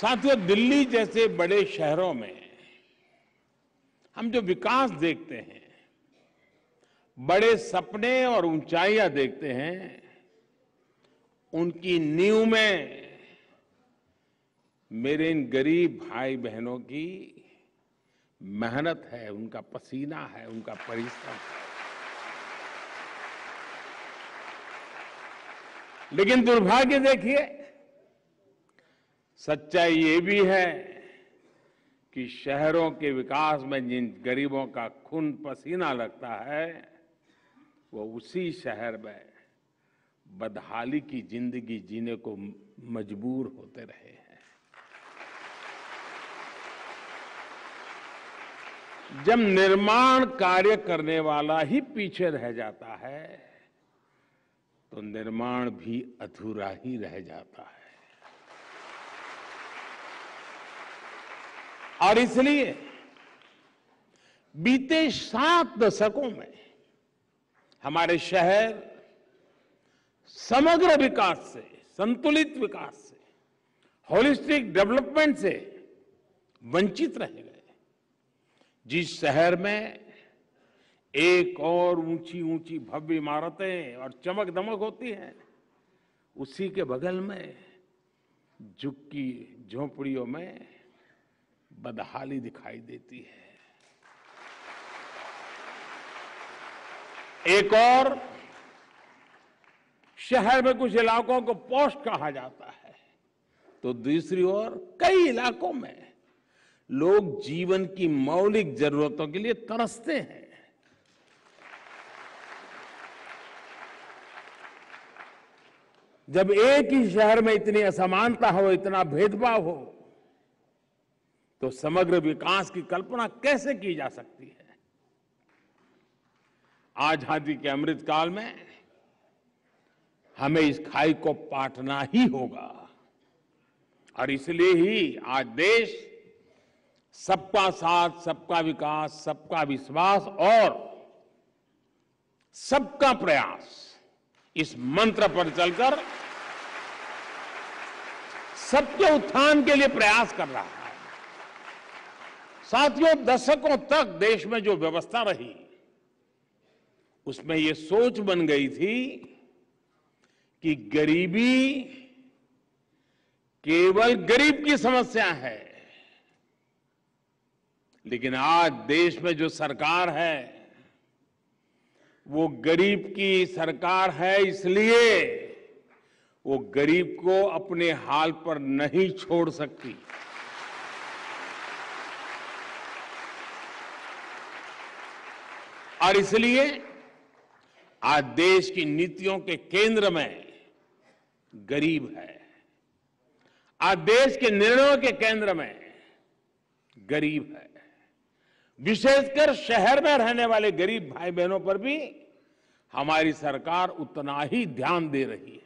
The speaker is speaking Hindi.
साथियों दिल्ली जैसे बड़े शहरों में हम जो विकास देखते हैं बड़े सपने और ऊंचाइयां देखते हैं उनकी नींव में मेरे इन गरीब भाई बहनों की मेहनत है उनका पसीना है उनका परिश्रम है लेकिन दुर्भाग्य देखिए सच्चाई ये भी है कि शहरों के विकास में जिन गरीबों का खून पसीना लगता है वो उसी शहर में बदहाली की जिंदगी जीने को मजबूर होते रहे हैं जब निर्माण कार्य करने वाला ही पीछे रह जाता है तो निर्माण भी अधूरा ही रह जाता है और इसलिए बीते सात दशकों में हमारे शहर समग्र विकास से संतुलित विकास से होलिस्टिक डेवलपमेंट से वंचित रह गए जिस शहर में एक और ऊंची ऊंची भव्य इमारतें और चमक दमक होती हैं उसी के बगल में झुक्की झोपड़ियों में बदहाली दिखाई देती है एक और शहर में कुछ इलाकों को पोस्ट कहा जाता है तो दूसरी ओर कई इलाकों में लोग जीवन की मौलिक जरूरतों के लिए तरसते हैं जब एक ही शहर में इतनी असमानता हो इतना भेदभाव हो तो समग्र विकास की कल्पना कैसे की जा सकती है आजादी के अमृत काल में हमें इस खाई को पाटना ही होगा और इसलिए ही आज देश सबका साथ सबका विकास सबका विश्वास और सबका प्रयास इस मंत्र पर चलकर सबके उत्थान के लिए प्रयास कर रहा है साथियों दशकों तक देश में जो व्यवस्था रही उसमें ये सोच बन गई थी कि गरीबी केवल गरीब की समस्या है लेकिन आज देश में जो सरकार है वो गरीब की सरकार है इसलिए वो गरीब को अपने हाल पर नहीं छोड़ सकती और इसलिए आज देश की नीतियों के केंद्र में गरीब है आज देश के निर्णयों के केंद्र में गरीब है विशेषकर शहर में रहने वाले गरीब भाई बहनों पर भी हमारी सरकार उतना ही ध्यान दे रही है